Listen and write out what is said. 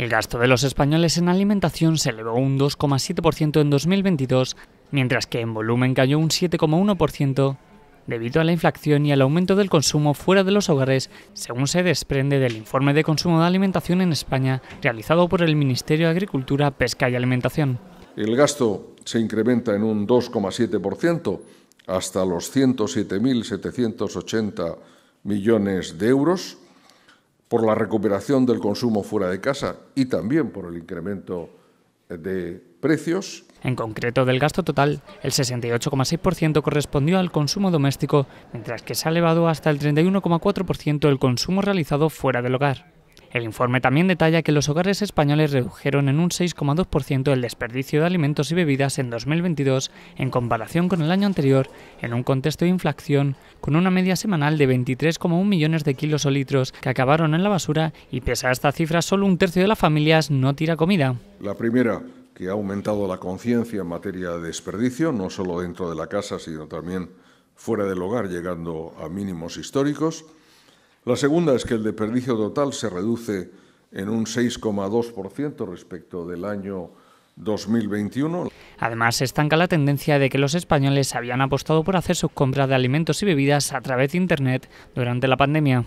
El gasto de los españoles en alimentación se elevó un 2,7% en 2022, mientras que en volumen cayó un 7,1% debido a la inflación y al aumento del consumo fuera de los hogares, según se desprende del informe de consumo de alimentación en España realizado por el Ministerio de Agricultura, Pesca y Alimentación. El gasto se incrementa en un 2,7% hasta los 107.780 millones de euros por la recuperación del consumo fuera de casa y también por el incremento de precios. En concreto, del gasto total, el 68,6% correspondió al consumo doméstico, mientras que se ha elevado hasta el 31,4% el consumo realizado fuera del hogar. El informe también detalla que los hogares españoles redujeron en un 6,2% el desperdicio de alimentos y bebidas en 2022 en comparación con el año anterior, en un contexto de inflación, con una media semanal de 23,1 millones de kilos o litros que acabaron en la basura y pese a esta cifra solo un tercio de las familias no tira comida. La primera, que ha aumentado la conciencia en materia de desperdicio, no solo dentro de la casa, sino también fuera del hogar, llegando a mínimos históricos. La segunda es que el desperdicio total se reduce en un 6,2% respecto del año 2021. Además, se estanca la tendencia de que los españoles habían apostado por hacer sus compras de alimentos y bebidas a través de Internet durante la pandemia.